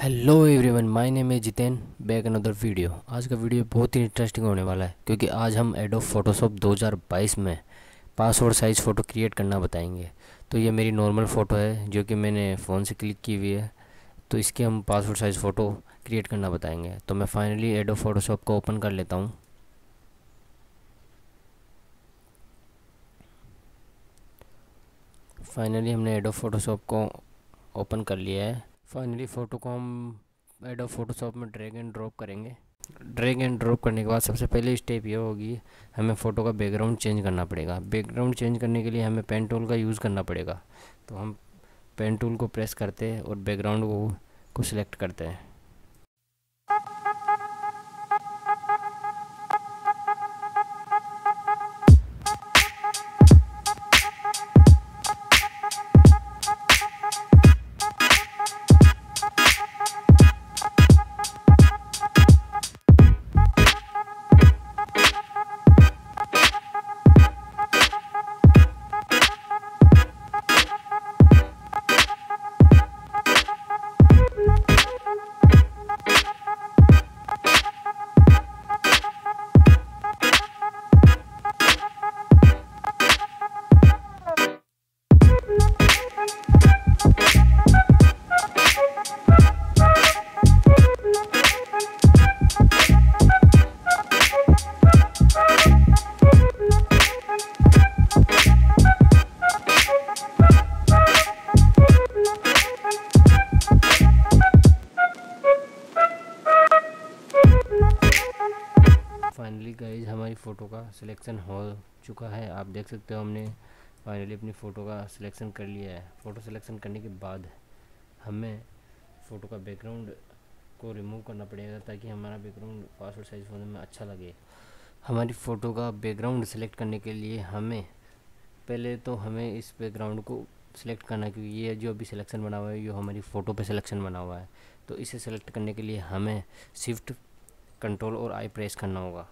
Hello everyone my name है Jiten back another video आज का वीडियो बहुत ही इंटरेस्टिंग होने वाला है क्योंकि आज हम एडो फोटोशॉप 2022 में पासवर्ड साइज़ फ़ोटो क्रिएट करना बताएंगे तो ये मेरी नॉर्मल फ़ोटो है जो कि मैंने फ़ोन से क्लिक की हुई है तो इसके हम पासवर्ड साइज़ फ़ोटो क्रिएट करना बताएंगे तो मैं फाइनली एडो फ़ोटोशॉप को ओपन कर लेता हूँ फाइनली हमने एडो फ़ोटोशॉप को ओपन कर लिया है फाइनली फ़ोटो को हम ऑफ फोटोशॉप में ड्रैग एंड ड्रॉप करेंगे ड्रैग एंड ड्रॉप करने के बाद सबसे पहले स्टेप यह होगी हमें फ़ोटो का बैकग्राउंड चेंज करना पड़ेगा बैकग्राउंड चेंज करने के लिए हमें पेन टूल का यूज़ करना पड़ेगा तो हम पेन टूल को प्रेस करते हैं और बैकग्राउंड को को सिलेक्ट करते हैं फाइनली गाइज हमारी फ़ोटो का सिलेक्शन हो चुका है आप देख सकते हो हमने फाइनली अपनी फ़ोटो का सिलेक्शन कर लिया है फ़ोटो सिलेक्शन करने के बाद हमें फ़ोटो का बैकग्राउंड को रिमूव करना पड़ेगा ताकि हमारा बैकग्राउंड पासवर्ड साइज़ फ़ोन में अच्छा लगे हमारी फ़ोटो का बैकग्राउंड सेलेक्ट करने के लिए हमें पहले तो हमें इस बैकग्राउंड को सिलेक्ट करना क्योंकि ये जो अभी सिलेक्शन बना हुआ है ये हमारी फ़ोटो पे सिलेक्शन बना हुआ है तो इसे सेलेक्ट करने के लिए हमें शिफ्ट कंट्रोल और आई प्रेस करना होगा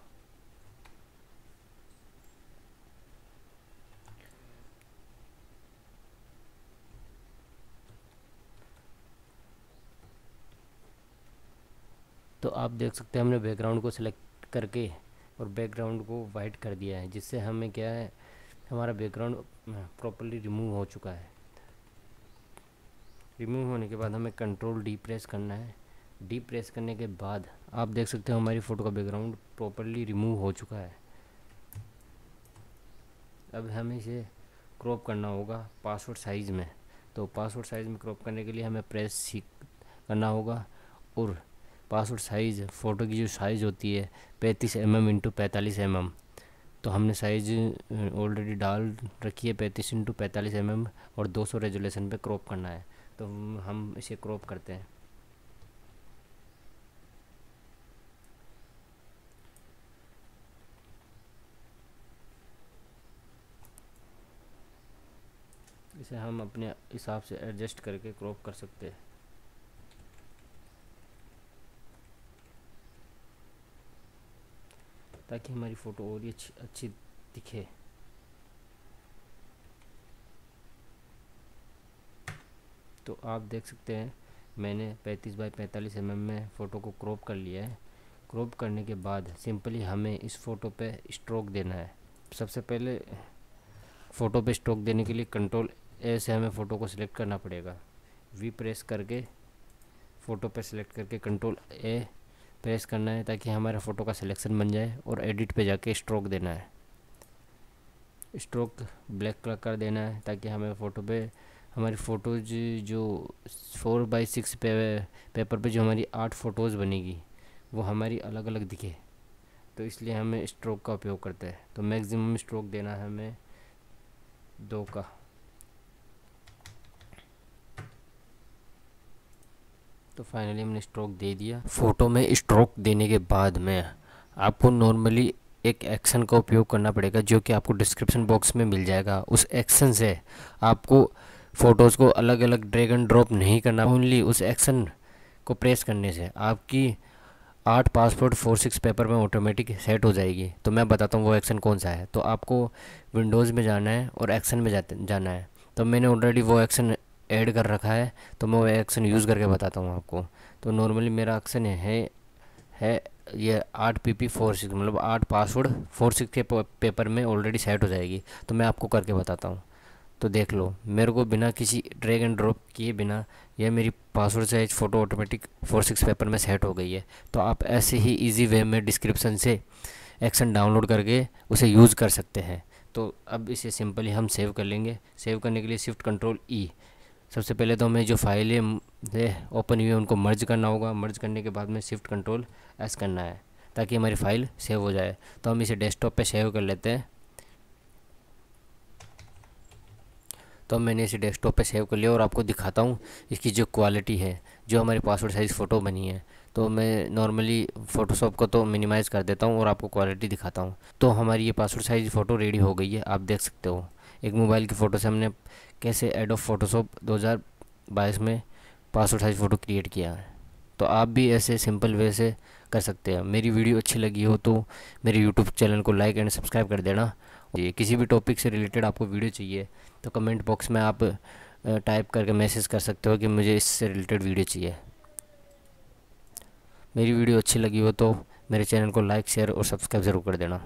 तो आप देख सकते हैं हमने बैकग्राउंड को सिलेक्ट करके और बैकग्राउंड को वाइट कर दिया है जिससे हमें क्या है हमारा बैकग्राउंड प्रॉपरली रिमूव हो चुका है रिमूव होने के बाद हमें कंट्रोल डी प्रेस करना है डीप प्रेस करने के बाद आप देख सकते हो हमारी फ़ोटो का बैकग्राउंड प्रॉपरली रिमूव हो चुका है अब हमें इसे क्रॉप करना होगा पासवर्ड साइज़ में तो पासवर्ड साइज़ में क्रॉप करने के लिए हमें प्रेस सीख करना होगा और पासवर्ड साइज़ फ़ोटो की जो साइज़ होती है पैंतीस एम एम इंटू पैंतालीस एम एम तो हमने साइज़ ऑलरेडी डाल रखी है पैंतीस इंटू पैंतालीस एम एम और दो सौ रेजोलेशन पर क्रॉप करना है तो हम इसे क्रॉप करते हैं इसे हम अपने हिसाब से एडजस्ट करके क्रॉप कर सकते हैं ताकि हमारी फ़ोटो और ही अच्छी अच्छी दिखे तो आप देख सकते हैं मैंने 35 बाई 45 एम में फ़ोटो को क्रॉप कर लिया है क्रॉप करने के बाद सिंपली हमें इस फ़ोटो पे स्ट्रोक देना है सबसे पहले फ़ोटो पे स्ट्रोक देने के लिए कंट्रोल ए से हमें फ़ोटो को सिलेक्ट करना पड़ेगा वी प्रेस करके फ़ोटो पर सिलेक्ट करके कंट्रोल ए प्रेस करना है ताकि हमारा फ़ोटो का सिलेक्शन बन जाए और एडिट पे जाके स्ट्रोक देना है स्ट्रोक ब्लैक कलर कर देना है ताकि हमें फ़ोटो पे हमारी फ़ोटोज जो फोर बाई सिक्स पे पेपर पे जो हमारी आठ फ़ोटोज़ बनेगी वो हमारी अलग अलग दिखे तो इसलिए हमें स्ट्रोक का उपयोग करते हैं तो मैक्सिमम स्ट्रोक देना है हमें दो का तो फाइनली हमने स्ट्रोक दे दिया फ़ोटो में स्ट्रोक देने के बाद में आपको नॉर्मली एक एक्शन का उपयोग करना पड़ेगा जो कि आपको डिस्क्रिप्शन बॉक्स में मिल जाएगा उस एक्शन से आपको फ़ोटोज़ को अलग अलग ड्रैग एंड ड्रॉप नहीं करना ओनली उस एक्शन को प्रेस करने से आपकी आठ पासपोर्ट फोर सिक्स पेपर में ऑटोमेटिक सेट हो जाएगी तो मैं बताता हूँ वो एक्शन कौन सा है तो आपको विंडोज़ में जाना है और एक्शन में जाते जाना है तो मैंने ऑलरेडी वो एक्शन ऐड कर रखा है तो मैं वो एक्शन यूज़ हाँ। करके बताता हूँ आपको तो नॉर्मली मेरा एक्शन है है ये आठ पी पी फोर सिक्स मतलब आठ पासवर्ड फोर सिक्स के पेपर में ऑलरेडी सेट हो जाएगी तो मैं आपको करके बताता हूँ तो देख लो मेरे को बिना किसी ड्रैग एंड ड्रॉप किए बिना यह मेरी password size photo automatic four six paper में सेट हो गई है तो आप ऐसे ही इजी वे में डिस्क्रिप्शन से एक्शन डाउनलोड करके उसे यूज़ कर सकते हैं तो अब इसे सिंपली हम सेव कर लेंगे सेव करने के लिए शिफ्ट कंट्रोल ई सबसे पहले तो हमें जो फाइलें है ओपन हुई है उनको मर्ज करना होगा मर्ज करने के बाद में शिफ्ट कंट्रोल एस करना है ताकि हमारी फ़ाइल सेव हो जाए तो हम इसे डेस्कटॉप पे सेव कर लेते हैं तो मैंने इसे डेस्कटॉप पे सेव कर लिया और आपको दिखाता हूँ इसकी जो क्वालिटी है जो हमारे पासवर्ड साइज़ फ़ोटो बनी है तो मैं नॉर्मली फ़ोटोशॉप को तो मिनिमाइज़ कर देता हूँ और आपको क्वालिटी दिखाता हूँ तो हमारी ये पासवर्ड साइज़ फ़ोटो रेडी हो गई है आप देख सकते हो एक मोबाइल की फ़ोटो से हमने कैसे एड ऑफ फोटोशॉप 2022 में पासवर्ड साइज फ़ोटो क्रिएट किया है तो आप भी ऐसे सिंपल वे से कर सकते हैं मेरी वीडियो अच्छी लगी हो तो मेरे यूट्यूब चैनल को लाइक एंड सब्सक्राइब कर देना ये किसी भी टॉपिक से रिलेटेड आपको वीडियो चाहिए तो कमेंट बॉक्स में आप टाइप करके मैसेज कर सकते हो कि मुझे इससे रिलेटेड वीडियो चाहिए मेरी वीडियो अच्छी लगी हो तो मेरे चैनल को लाइक शेयर और सब्सक्राइब ज़रूर कर देना